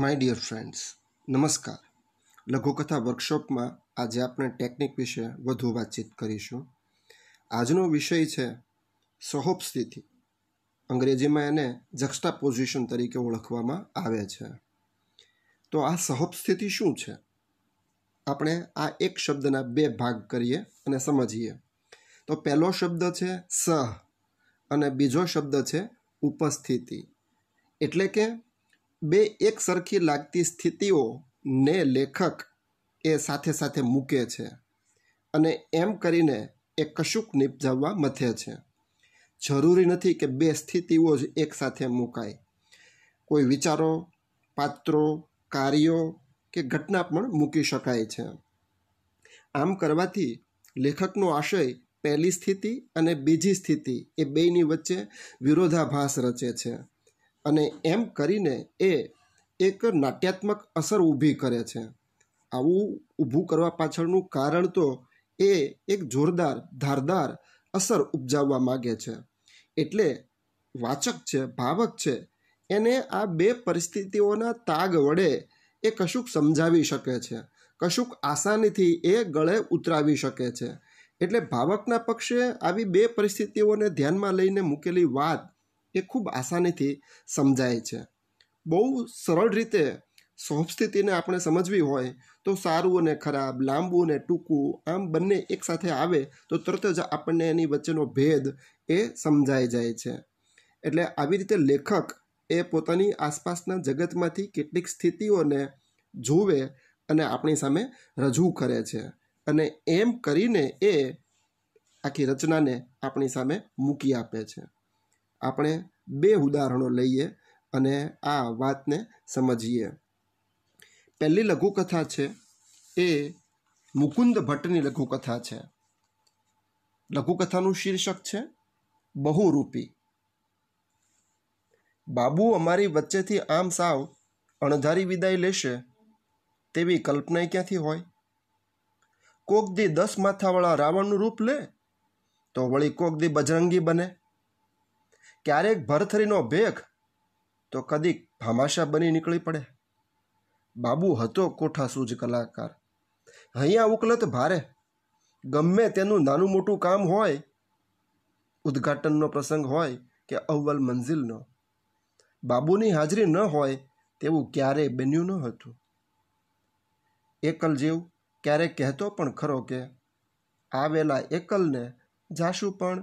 my dear friends નમસ્કાર લઘુકથા વર્કશોપમાં આજે આપણે ટેકનિક વિશે વધુ વાતચીત કરીશું આજનો વિષય છે સહોપ સ્થિતિ અંગ્રેજીમાં એને જક્સ્ટા પોઝિશન તરીકે ઓળખવામાં આવે છે તો આ સહોપ સ્થિતિ શું છે આપણે આ એક શબ્દના બે ભાગ કરીએ અને સમજીએ તો પહેલો શબ્દ છે સહ અને બીજો શબ્દ છે ઉપસ્થિતિ એટલે કે બે એક સરખી લાગતી સ્થિતિઓને લેખક એ સાથે સાથે મૂકે છે અને એમ કરીને એ કશુંક નિપજાવવા મથે છે જરૂરી નથી કે બે સ્થિતિઓ જ એકસાથે મૂકાય કોઈ વિચારો પાત્રો કાર્યો કે ઘટના પણ મૂકી શકાય છે આમ કરવાથી લેખકનો આશય પહેલી સ્થિતિ અને બીજી સ્થિતિ એ બેયની વચ્ચે વિરોધાભાસ રચે છે અને એમ કરીને એ એક નાટ્યાત્મક અસર ઊભી કરે છે આવું ઊભું કરવા પાછળનું કારણ તો એ એક જોરદાર ધારદાર અસર ઉપજાવવા માગે છે એટલે વાચક છે ભાવક છે એને આ બે પરિસ્થિતિઓના તાગ વડે એ કશુંક સમજાવી શકે છે કશુંક આસાનીથી એ ગળે ઉતરાવી શકે છે એટલે ભાવકના પક્ષે આવી બે પરિસ્થિતિઓને ધ્યાનમાં લઈને મૂકેલી વાત એ ખૂબ આસાનીથી સમજાય છે બહુ સરળ રીતે સોપ સ્થિતિને આપણે સમજવી હોય તો સારું અને ખરાબ લાંબુ અને ટૂંકું આમ બંને એકસાથે આવે તો તરત જ આપણને એની વચ્ચેનો ભેદ એ સમજાઈ જાય છે એટલે આવી રીતે લેખક એ પોતાની આસપાસના જગતમાંથી કેટલીક સ્થિતિઓને જુએ અને આપણી સામે રજૂ કરે છે અને એમ કરીને એ આખી રચનાને આપણી સામે મૂકી આપે છે આપણે બે ઉદાહરણો લઈએ અને આ વાતને સમજીએ પહેલી લઘુકથા છે એ મુકુંદ ભટ્ટની લઘુકથા છે લઘુકથાનું શીર્ષક છે બહુરૂપી બાબુ અમારી વચ્ચેથી આમ સાવ અણધારી વિદાય લેશે તેવી કલ્પના ક્યાંથી હોય કોક દી દસ માથાવાળા રાવણનું રૂપ લે તો વળી કોક દી બજરંગી બને ક્યારેક ભરથરીનો ભેખ તો કદીક ભામાશા બની નીકળી પડે બાબુ હતો કોઠા સૂજ કલાકાર અહીંયા ઉકલત ભારે ગમે તેનું નાનું મોટું કામ હોય ઉદ્ઘાટનનો પ્રસંગ હોય કે અવ્વલ મંઝિલનો બાબુની હાજરી ન હોય તેવું ક્યારેય બન્યું ન હતું એકલ એકલજીવ ક્યારેક કહેતો પણ ખરો કે આવેલા એકલને જાશું પણ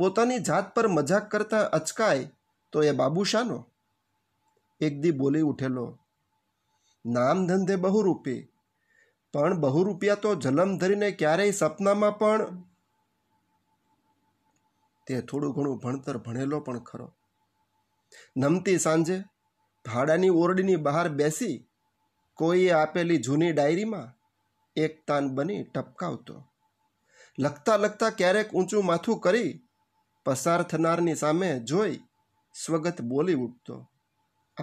પોતાની જાત પર મજાક કરતા અચકાય તો એ બાબુ શાનો એક બોલી ઉઠેલો નામ ધંધે બહુ રૂપી પણ બહુ રૂપિયા તો જલમ ધરીને ક્યારેય સપનામાં પણ તે થોડું ઘણું ભણતર ભણેલો પણ ખરો નમતી સાંજે ભાડાની ઓરડીની બહાર બેસી કોઈએ આપેલી જૂની ડાયરીમાં એક તાન બની ટપકાવતો લખતા લખતા ક્યારેક ઊંચું માથું કરી પસાર થનારની સામે જોઈ સ્વગત બોલી ઉઠતો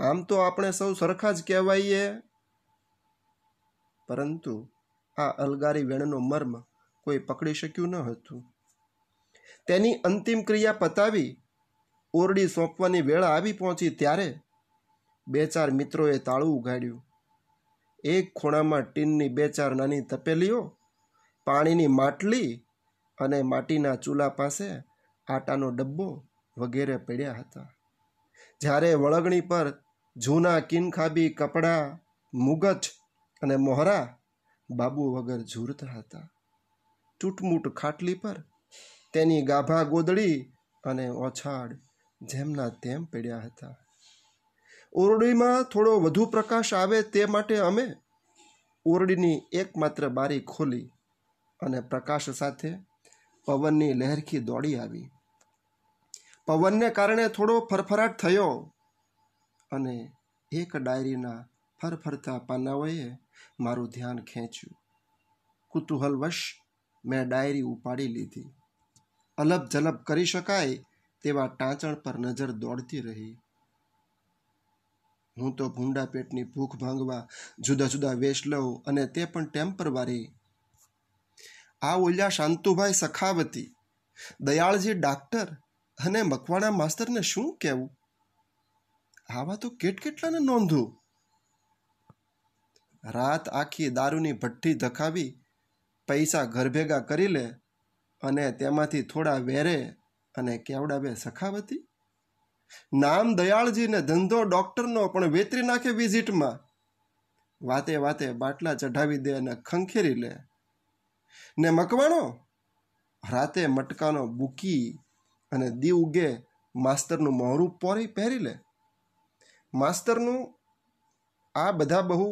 આમ તો આપણે સૌ સરખા જ કહેવાઈએ પરંતુ આ અલગારી વેણનો મર્મ કોઈ પકડી શક્યું ન હતું તેની અંતિમ ક્રિયા પતાવી ઓરડી સોંપવાની વેળા આવી પહોંચી ત્યારે બે ચાર મિત્રોએ તાળું ઉગાડ્યું એક ખૂણામાં ટીનની બે ચાર નાની તપેલીઓ પાણીની માટલી અને માટીના ચૂલા પાસે આટાનો ડબ્બો વગેરે પડ્યા હતા જ્યારે વળગણી પર જૂના કિનખાબી કપડાં મુગજ અને મોહરા બાબુ વગર ઝૂરતા હતા ટૂટમૂટ ખાટલી પર તેની ગાભા ગોદડી અને ઓછાડ જેમના તેમ પડ્યા હતા ઓરડીમાં થોડો વધુ પ્રકાશ આવે તે માટે અમે ઓરડીની એકમાત્ર બારી ખોલી અને પ્રકાશ સાથે પવનની લહેરખી દોડી આવી પવનને કારણે થોડો ફરફરાટ થયો અને એક ડાયરીના ફરફરતા પાનાઓએ મારું ધ્યાન ખેંચ્યું કુતૂહલવશ મેં ડાયરી ઉપાડી લીધી અલબ જલબ કરી શકાય તેવા ટાંચણ પર નજર દોડતી રહી હું તો ભૂંડા પેટની ભૂખ ભાંગવા જુદા જુદા વેશ લઉં અને તે પણ ટેમ્પરવારી આ ઓલ્યા શાંતુભાઈ સખાવતી દયાળજી ડાક્ટર અને મકવાણા માસ્તરને શું કહેવું આવા તો કેટકેટલાને નોંધું રાત આખી દારૂની ભઠ્ઠી ધખાવી પૈસા ઘરભેગા કરી લે અને તેમાંથી થોડા વેરે અને કેવડાવે સખાવતી નામ દયાળજીને ધંધો ડૉક્ટરનો પણ વેતરી નાખે વિઝિટમાં વાતે વાતે બાટલા ચઢાવી દે અને ખંખેરી લે ને મકવાણો રાતે મટકાનો બૂકી અને દી ઉગે માસ્તરનું મોહરું પોરી પહેરી લે માસ્તરનું આ બધા બહુ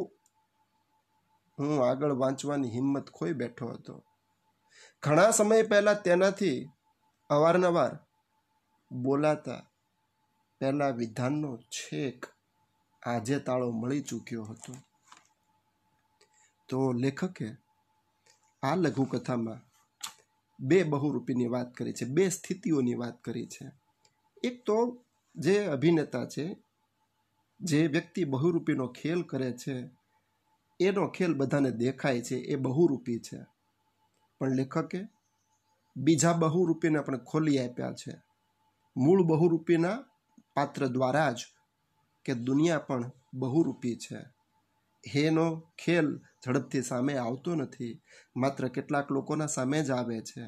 હું આગળ વાંચવાની હિંમત ખોઈ બેઠો હતો ઘણા સમય પહેલાં તેનાથી અવારનવાર બોલાતા પહેલાં વિધાનનો છેક આજે તાળો મળી ચૂક્યો હતો તો લેખકે આ લઘુકથામાં બે બહુરૂપીની વાત કરી છે બે સ્થિતિઓની વાત કરી છે એક તો જે અભિનેતા છે જે વ્યક્તિ બહુરૂપીનો ખેલ કરે છે એનો ખેલ બધાને દેખાય છે એ બહુરૂપી છે પણ લેખકે બીજા બહુરૂપીને પણ ખોલી આપ્યા છે મૂળ બહુરૂપીના પાત્ર દ્વારા જ કે દુનિયા પણ બહુરૂપી છે હેનો ખેલ ઝડપથી સામે આવતો નથી માત્ર કેટલાક લોકોના સામે જ આવે છે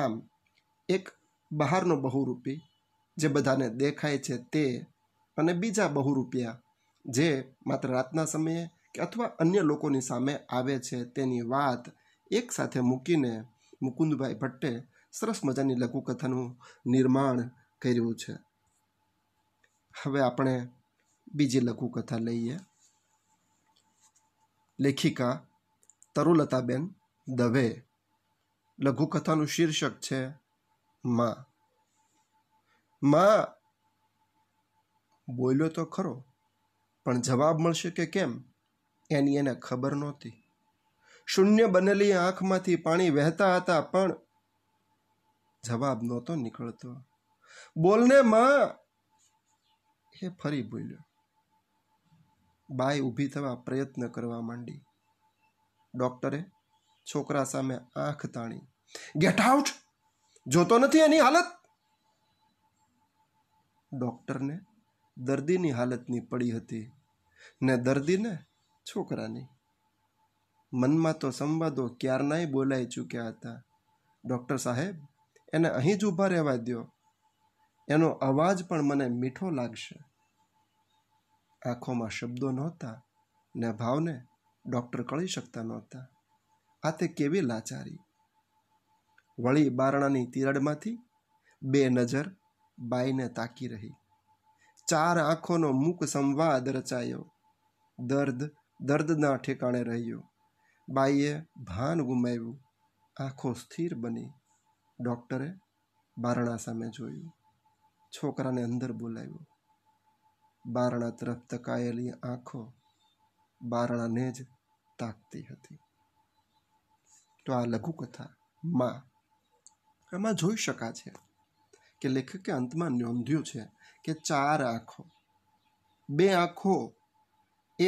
આમ એક બહારનો બહુરૂપી જે બધાને દેખાય છે તે અને બીજા બહુરૂપિયા જે માત્ર રાતના સમયે કે અથવા અન્ય લોકોની સામે આવે છે તેની વાત એકસાથે મૂકીને મુકુંદભાઈ ભટ્ટે સરસ મજાની લઘુકથાનું નિર્માણ કર્યું છે હવે આપણે બીજી લઘુકથા લઈએ લેખિકા તરુલતાબેન દવે લઘુકથાનું શીર્ષક છે માં માં બોલ્યો તો ખરો પણ જવાબ મળશે કે કેમ એની એને ખબર નહોતી શૂન્ય બનેલી આંખમાંથી પાણી વહેતા હતા પણ જવાબ નહોતો નીકળતો બોલને માં એ ફરી બોલ્યો બાય ઊભી થવા પ્રયત્ન કરવા માંડી ડૉક્ટરે છોકરા સામે આંખ તાણી ગેટ આઉટ જોતો નથી એની હાલત ડૉક્ટરને દર્દીની હાલતની પડી હતી ને દર્દીને છોકરાની મનમાં તો સંવાદો ક્યારનાય બોલાઈ ચૂક્યા હતા ડૉક્ટર સાહેબ એને અહીં જ ઊભા રહેવા દો એનો અવાજ પણ મને મીઠો લાગશે આંખોમાં શબ્દો નહોતા ને ભાવને ડૉક્ટર કળી શકતા નહોતા આ તે કેવી લાચારી વળી બારણાની તિરાડમાંથી બે નજર બાઈને તાકી રહી ચાર આંખોનો મૂક સંવાદ રચાયો દર્દ દર્દના ઠેકાણે રહ્યો બાઈએ ભાન ગુમાવ્યું આંખો સ્થિર બની ડૉક્ટરે બારણા સામે જોયું છોકરાને અંદર બોલાવ્યું બારણા તરફ તકાયેલી આંખો બારણાને જ તાકતી હતી તો આ લઘુકથા માં એમાં જોઈ શકા છે કે લેખકે અંતમાં નોંધ્યું છે કે ચાર આંખો બે આંખો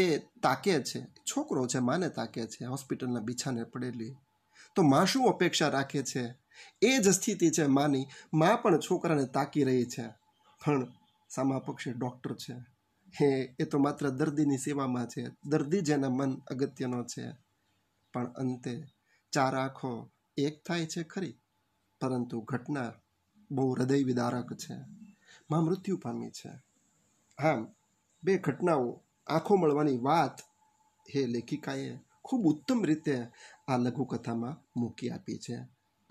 એ તાકે છે છોકરો છે માને તાકે છે હોસ્પિટલના બિછાને પડેલી તો માં શું અપેક્ષા રાખે છે એ જ સ્થિતિ છે માની માં પણ છોકરાને તાકી રહી છે પણ સામા પક્ષે ડૉક્ટર છે હે એ તો માત્ર દર્દીની સેવામાં છે દર્દી જેના મન અગત્યનો છે પણ અંતે ચાર આંખો એક થાય છે ખરી પરંતુ ઘટના બહુ હૃદય વિદારક છે માં મૃત્યુ પામી છે આમ બે ઘટનાઓ આંખો મળવાની વાત હે લેખિકાએ ખૂબ ઉત્તમ રીતે આ લઘુકથામાં મૂકી આપી છે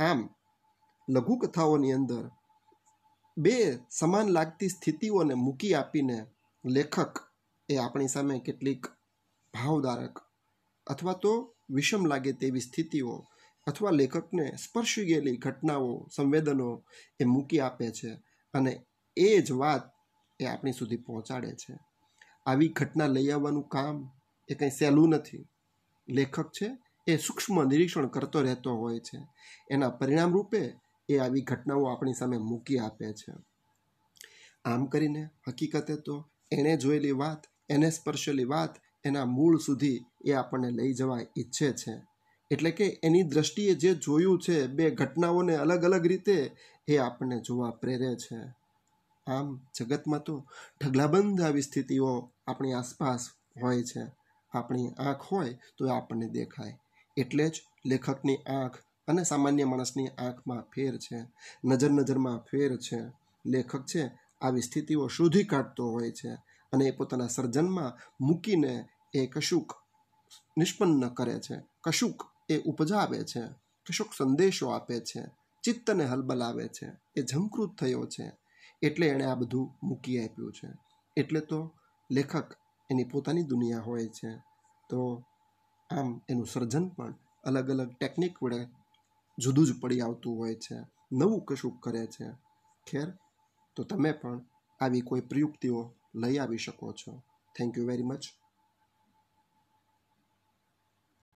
આમ લઘુકથાઓની અંદર બે સમાન લાગતી સ્થિતિઓને મૂકી આપીને લેખક એ આપણી સામે કેટલીક ભાવદારક અથવા તો વિષમ લાગે તેવી સ્થિતિઓ અથવા લેખકને સ્પર્શી ગયેલી ઘટનાઓ સંવેદનો એ મૂકી આપે છે અને એ જ વાત એ આપણી સુધી પહોંચાડે છે આવી ઘટના લઈ આવવાનું કામ એ કંઈ સહેલું નથી લેખક છે એ સૂક્ષ્મ નિરીક્ષણ કરતો રહેતો હોય છે એના પરિણામ રૂપે એ આવી ઘટનાઓ આપણી સામે મૂકી આપે છે આમ કરીને હકીકતે તો એણે જોયેલી વાત એને સ્પર્શેલી વાત એના મૂળ સુધી એ આપણને લઈ જવા ઈચ્છે છે એટલે કે એની દ્રષ્ટિએ જે જોયું છે બે ઘટનાઓને અલગ અલગ રીતે એ આપણને જોવા પ્રેરે છે આમ જગતમાં તો ઢગલાબંધ આવી સ્થિતિઓ આપણી આસપાસ હોય છે આપણી આંખ હોય તો એ આપણને દેખાય એટલે જ લેખકની આંખ અને સામાન્ય માણસની આંખમાં ફેર છે નજર નજરમાં ફેર છે લેખક છે આવી સ્થિતિઓ શોધી કાઢતો હોય છે અને એ પોતાના સર્જનમાં મૂકીને એ કશુંક નિષ્પન્ન કરે છે કશુંક એ ઉપજાવે છે કશુંક સંદેશો આપે છે ચિત્તને હલબલાવે છે એ ઝંકૃત થયો છે એટલે એણે આ બધું મૂકી આપ્યું છે એટલે તો લેખક એની પોતાની દુનિયા હોય છે તો આમ એનું સર્જન પણ અલગ અલગ ટેકનિક વડે જુદું જ પડી આવતું હોય છે નવું કશું કરે છે ખેર તો તમે પણ આવી કોઈ પ્રયુક્તિઓ લઈ આવી શકો છો થેન્ક યુ વેરી મચ